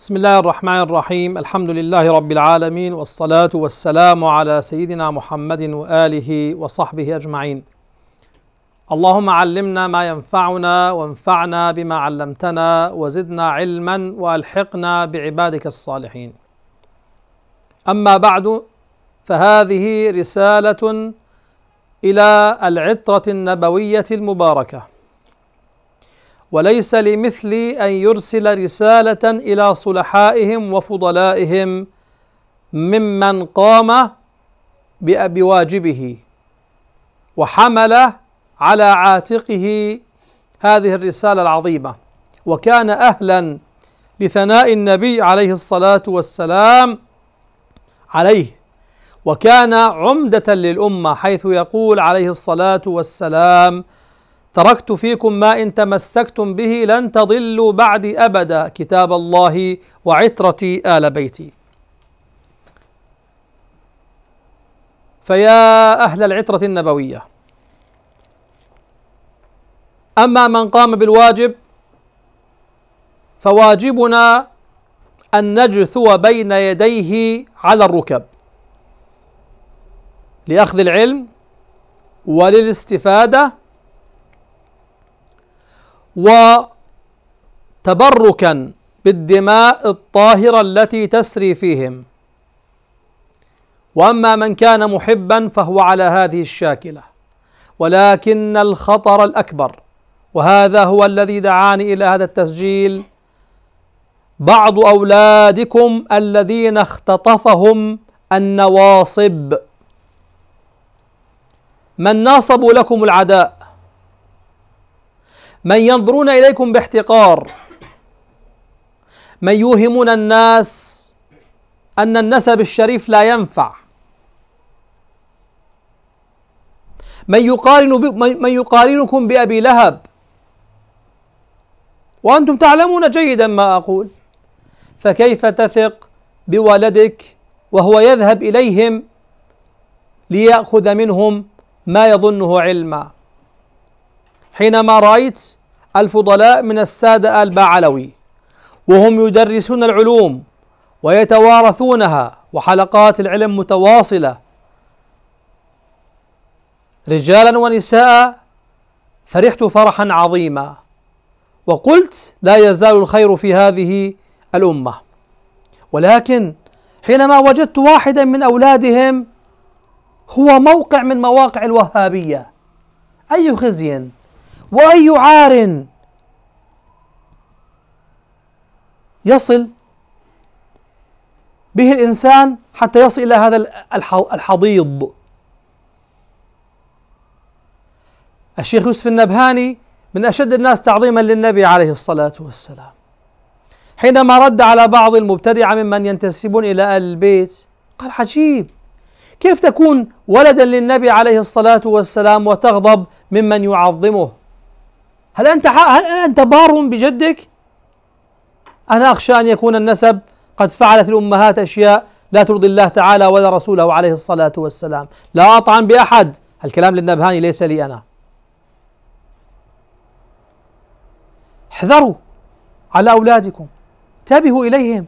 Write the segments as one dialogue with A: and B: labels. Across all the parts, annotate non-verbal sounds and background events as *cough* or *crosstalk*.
A: بسم الله الرحمن الرحيم الحمد لله رب العالمين والصلاة والسلام على سيدنا محمد وآله وصحبه أجمعين اللهم علمنا ما ينفعنا وانفعنا بما علمتنا وزدنا علما والحقنا بعبادك الصالحين أما بعد فهذه رسالة إلى العطرة النبوية المباركة وليس لمثلي أن يرسل رسالة إلى صلحائهم وفضلائهم ممن قام بواجبه وحمل على عاتقه هذه الرسالة العظيمة وكان أهلا لثناء النبي عليه الصلاة والسلام عليه وكان عمدة للأمة حيث يقول عليه الصلاة والسلام: تركت فيكم ما إن تمسكتم به لن تضلوا بعد أبدا كتاب الله وعترتي آل بيتي فيا أهل العترة النبوية أما من قام بالواجب فواجبنا أن نجثو بين يديه على الركب لأخذ العلم وللاستفادة وتبركا بالدماء الطاهرة التي تسري فيهم وأما من كان محبا فهو على هذه الشاكلة ولكن الخطر الأكبر وهذا هو الذي دعاني إلى هذا التسجيل بعض أولادكم الذين اختطفهم النواصب من ناصبوا لكم العداء من ينظرون اليكم باحتقار من يوهمون الناس ان النسب الشريف لا ينفع من يقارن من يقارنكم بابي لهب وانتم تعلمون جيدا ما اقول فكيف تثق بولدك وهو يذهب اليهم لياخذ منهم ما يظنه علما حينما رأيت الفضلاء من السادة آل وهم يدرسون العلوم ويتوارثونها وحلقات العلم متواصلة رجالا ونساء فرحت فرحا عظيما وقلت لا يزال الخير في هذه الأمة ولكن حينما وجدت واحدا من أولادهم هو موقع من مواقع الوهابية أي خزي وأي عار يصل به الإنسان حتى يصل إلى هذا الحضيض الشيخ يوسف النبهاني من أشد الناس تعظيما للنبي عليه الصلاة والسلام حينما رد على بعض المبتدعة ممن ينتسبون إلى آل البيت قال عجيب كيف تكون ولدا للنبي عليه الصلاة والسلام وتغضب ممن يعظمه هل أنت هل أنت بار بجدك؟ أنا أخشى أن يكون النسب قد فعلت الأمهات أشياء لا ترضي الله تعالى ولا رسوله عليه الصلاة والسلام لا أطعن بأحد الكلام للنبهاني ليس لي أنا احذروا على أولادكم انتبهوا إليهم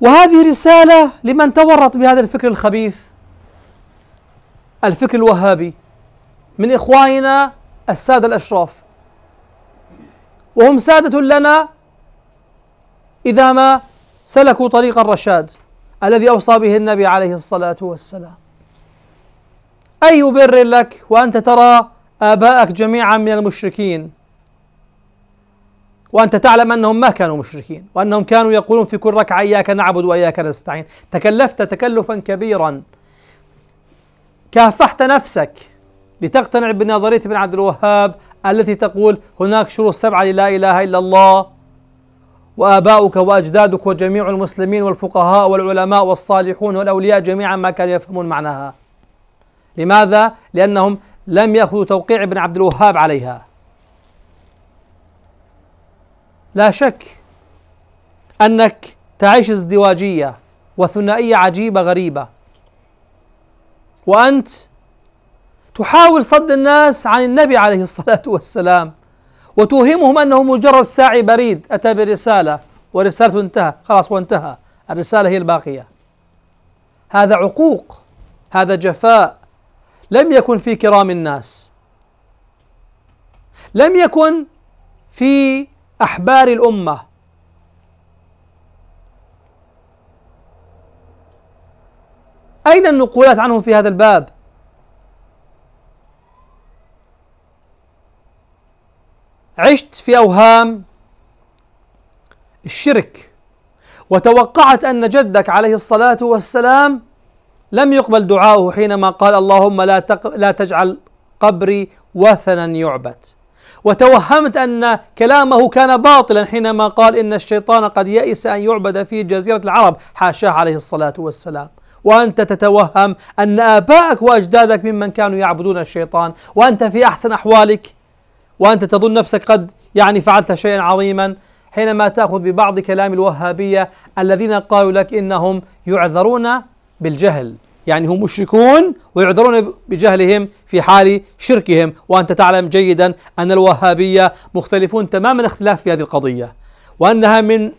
A: وهذه رسالة لمن تورط بهذا الفكر الخبيث الفكر الوهابي من إخواننا السادة الأشراف وهم سادة لنا إذا ما سلكوا طريق الرشاد الذي أوصى به النبي عليه الصلاة والسلام أي بر لك وأنت ترى آباءك جميعا من المشركين وأنت تعلم أنهم ما كانوا مشركين وأنهم كانوا يقولون في كل ركعة إياك نعبد وإياك نستعين تكلفت تكلفا كبيرا كافحت نفسك لتقتنع بنظرية ابن عبد الوهاب التي تقول هناك شروط سبعة لا إله إلا الله وآباؤك وأجدادك وجميع المسلمين والفقهاء والعلماء والصالحون والأولياء جميعا ما كانوا يفهمون معناها لماذا؟ لأنهم لم يأخذوا توقيع ابن عبد الوهاب عليها لا شك أنك تعيش ازدواجية وثنائية عجيبة غريبة وأنت تحاول صد الناس عن النبي عليه الصلاة والسلام وتوهمهم أنه مجرد ساعي بريد أتى برسالة ورسالته انتهى خلاص وانتهى الرسالة هي الباقية هذا عقوق هذا جفاء لم يكن في كرام الناس لم يكن في أحبار الأمة أين النقولات عنهم في هذا الباب؟ عشت في أوهام الشرك وتوقعت أن جدك عليه الصلاة والسلام لم يقبل دعاؤه حينما قال اللهم لا, تق... لا تجعل قبري وثنا يعبد وتوهمت أن كلامه كان باطلا حينما قال إن الشيطان قد يئس أن يعبد في جزيرة العرب حاشاه عليه الصلاة والسلام وأنت تتوهم أن آبائك وأجدادك ممن كانوا يعبدون الشيطان وأنت في أحسن أحوالك وأنت تظن نفسك قد يعني فعلت شيئا عظيما حينما تأخذ ببعض كلام الوهابية الذين قالوا لك إنهم يعذرون بالجهل يعني هم مشركون ويعذرون بجهلهم في حال شركهم وأنت تعلم جيدا أن الوهابية مختلفون تماما الاختلاف في هذه القضية وأنها من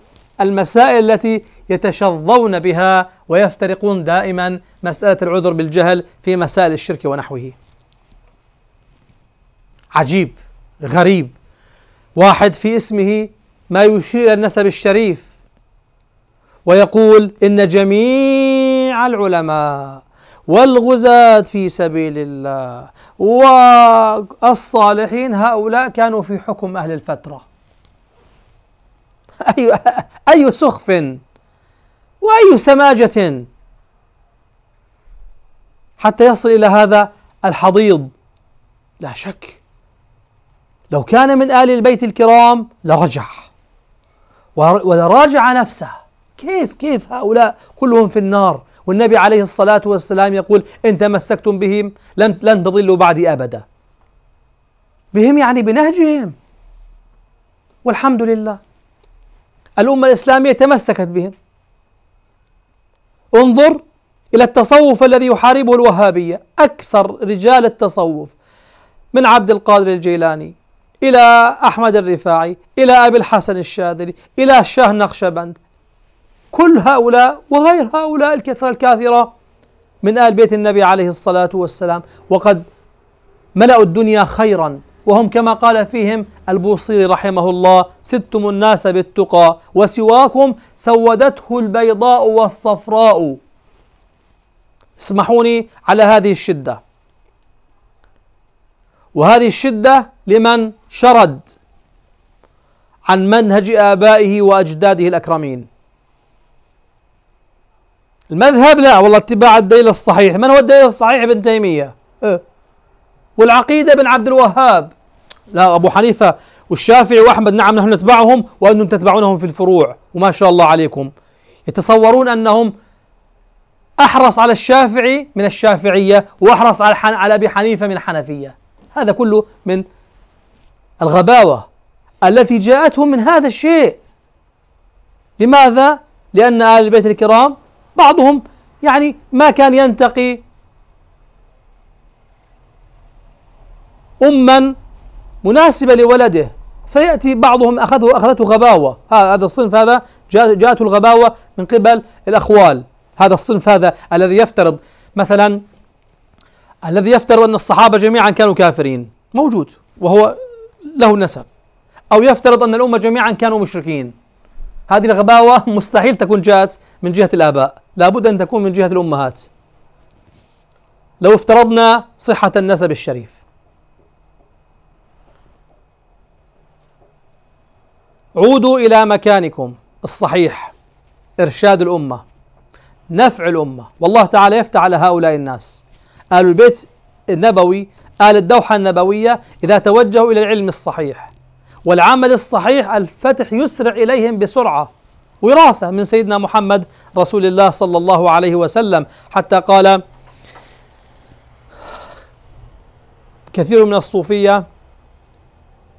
A: المسائل التي يتشظون بها ويفترقون دائما مسألة العذر بالجهل في مسائل الشرك ونحوه عجيب غريب واحد في اسمه ما يشير الى النسب الشريف ويقول ان جميع العلماء والغزاة في سبيل الله والصالحين هؤلاء كانوا في حكم أهل الفترة *laughs* أي أي سخف وأي سماجة حتى يصل إلى هذا الحضيض لا شك لو كان من آل البيت الكرام لرجع ولراجع نفسه كيف كيف هؤلاء كلهم في النار والنبي عليه الصلاة والسلام يقول إن تمسكتم بهم لن, لن تضلوا بعدي أبدا بهم يعني بنهجهم والحمد لله الأمة الإسلامية تمسكت بهم انظر إلى التصوف الذي يحاربه الوهابية أكثر رجال التصوف من عبد القادر الجيلاني إلى أحمد الرفاعي إلى أبي الحسن الشاذلي إلى شاه نقشبند كل هؤلاء وغير هؤلاء الكثرة الكاثرة من آل بيت النبي عليه الصلاة والسلام وقد ملأوا الدنيا خيرا وهم كما قال فيهم البوصيري رحمه الله ستم الناس بالتقى وسواكم سودته البيضاء والصفراء اسمحوني على هذه الشدة وهذه الشدة لمن شرد عن منهج آبائه وأجداده الأكرمين المذهب لا والله اتباع الدليل الصحيح من هو الدليل الصحيح ابن تيمية اه. والعقيدة ابن عبد الوهاب لا أبو حنيفة والشافعي وأحمد نعم نحن نتبعهم وأنتم تتبعونهم في الفروع وما شاء الله عليكم يتصورون أنهم أحرص على الشافعي من الشافعية وأحرص على على أبي حنيفة من الحنفية هذا كله من الغباوة التي جاءتهم من هذا الشيء لماذا؟ لأن آل البيت الكرام بعضهم يعني ما كان ينتقي أما مناسبة لولده فيأتي بعضهم أخذه أخذته غباوة هذا الصنف هذا جاءته الغباوة من قبل الأخوال هذا الصنف هذا الذي يفترض مثلا الذي يفترض أن الصحابة جميعا كانوا كافرين موجود وهو له نسب أو يفترض أن الأمة جميعا كانوا مشركين هذه الغباوة مستحيل تكون جاءت من جهة الآباء لابد أن تكون من جهة الأمهات لو افترضنا صحة النسب الشريف عودوا إلى مكانكم الصحيح إرشاد الأمة نفع الأمة والله تعالى يفتح على هؤلاء الناس آل البيت النبوي أهل الدوحة النبوية إذا توجهوا إلى العلم الصحيح والعمل الصحيح الفتح يسرع إليهم بسرعة وراثة من سيدنا محمد رسول الله صلى الله عليه وسلم حتى قال كثير من الصوفية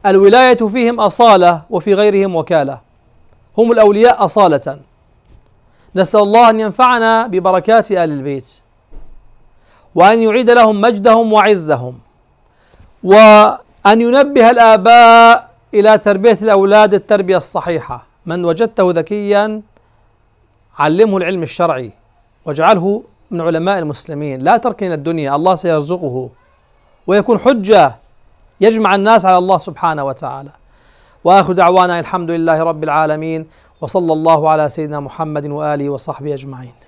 A: الولاية فيهم أصالة وفي غيرهم وكالة هم الأولياء أصالة نسأل الله أن ينفعنا ببركات آل البيت وأن يعيد لهم مجدهم وعزهم وأن ينبه الآباء إلى تربية الأولاد التربية الصحيحة من وجدته ذكيا علمه العلم الشرعي واجعله من علماء المسلمين لا تركن الدنيا الله سيرزقه ويكون حجة يجمع الناس على الله سبحانه وتعالى واخر دعوانا الحمد لله رب العالمين وصلى الله على سيدنا محمد واله وصحبه اجمعين